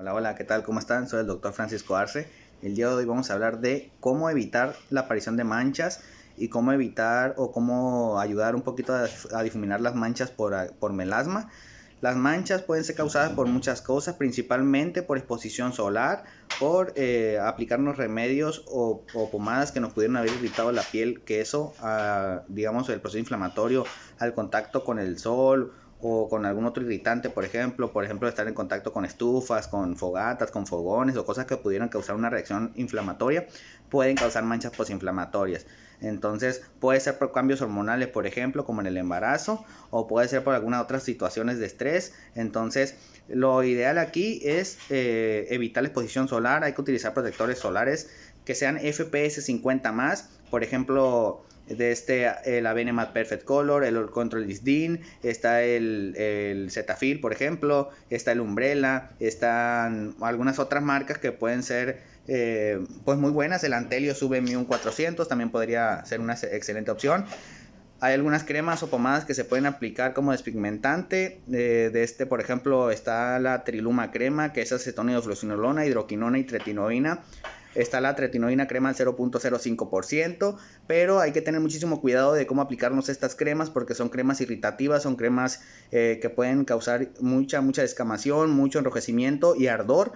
Hola, hola, ¿qué tal? ¿Cómo están? Soy el doctor Francisco Arce. El día de hoy vamos a hablar de cómo evitar la aparición de manchas y cómo evitar o cómo ayudar un poquito a, difuminar las manchas por, melasma. Las manchas pueden ser causadas por muchas cosas, principalmente por exposición solar, por eh, aplicarnos remedios o, pomadas que nos pudieran haber irritado la piel, que eso, ah, digamos, el proceso inflamatorio al contacto con el sol o con algún otro irritante, por ejemplo, por ejemplo, estar en contacto con estufas, con fogatas, con fogones o cosas que pudieran causar una reacción inflamatoria, pueden causar manchas posinflamatorias. Entonces, puede ser por cambios hormonales, por ejemplo, como en el embarazo, o puede ser por algunas otras situaciones de estrés. Entonces, lo ideal aquí es eh, evitar la exposición solar, hay que utilizar protectores solares que sean FPS 50 más, por ejemplo, de este, el avène Perfect Color, el Control is está el, el Zetafil, por ejemplo, está el Umbrella, están algunas otras marcas que pueden ser eh, pues muy buenas, el Antelio Sube 400 también podría ser una excelente opción. Hay algunas cremas o pomadas que se pueden aplicar como despigmentante. Eh, de este, por ejemplo, está la Triluma Crema, que es acetona, hidroquinona y tretinoína está la tretinoína crema al 0.05%, pero hay que tener muchísimo cuidado de cómo aplicarnos estas cremas porque son cremas irritativas, son cremas eh, que pueden causar mucha, mucha descamación, mucho enrojecimiento y ardor.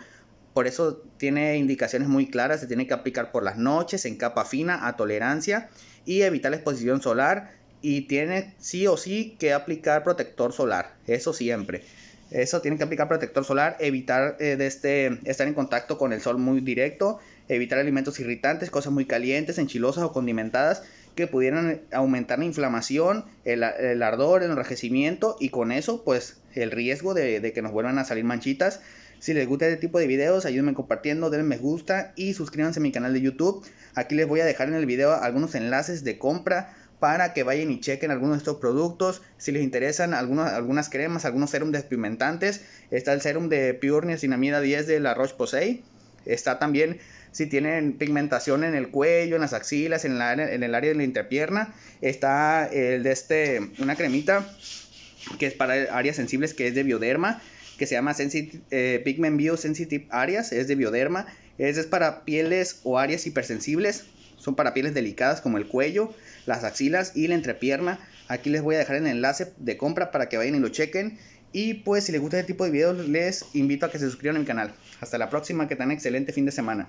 Por eso tiene indicaciones muy claras, se tiene que aplicar por las noches, en capa fina, a tolerancia y evitar la exposición solar y tiene sí o sí que aplicar protector solar, eso siempre. Eso tiene que aplicar protector solar, evitar eh, de este, estar en contacto con el sol muy directo, evitar alimentos irritantes, cosas muy calientes, enchilosas o condimentadas que pudieran eh, aumentar la inflamación, el, ardor, el enrojecimiento y con eso pues el riesgo de, que nos vuelvan a salir manchitas. Si les gusta este tipo de videos, ayúdenme compartiendo, denme me gusta y suscríbanse a mi canal de YouTube. Aquí les voy a dejar en el video algunos enlaces de compra para que vayan y chequen algunos de estos productos. Si les interesan algunos, algunas cremas, algunos serums despigmentantes, está el serum de Pure Niacinamida 10 de la Roche-Posay. Está también si tienen pigmentación en el cuello, en las axilas, en, el área de la interpierna. Está el de este, una cremita que es para áreas sensibles, que es de bioderma, que se llama eh, Pigment Bio Sensitive Areas, es de bioderma. Es, es para pieles o áreas hipersensibles son para pieles delicadas como el cuello, las axilas y la entrepierna. Aquí les voy a dejar el enlace de compra para que vayan y lo chequen. Y pues si les gusta este tipo de videos les invito a que se suscriban al canal. Hasta la próxima, que tan excelente fin de semana.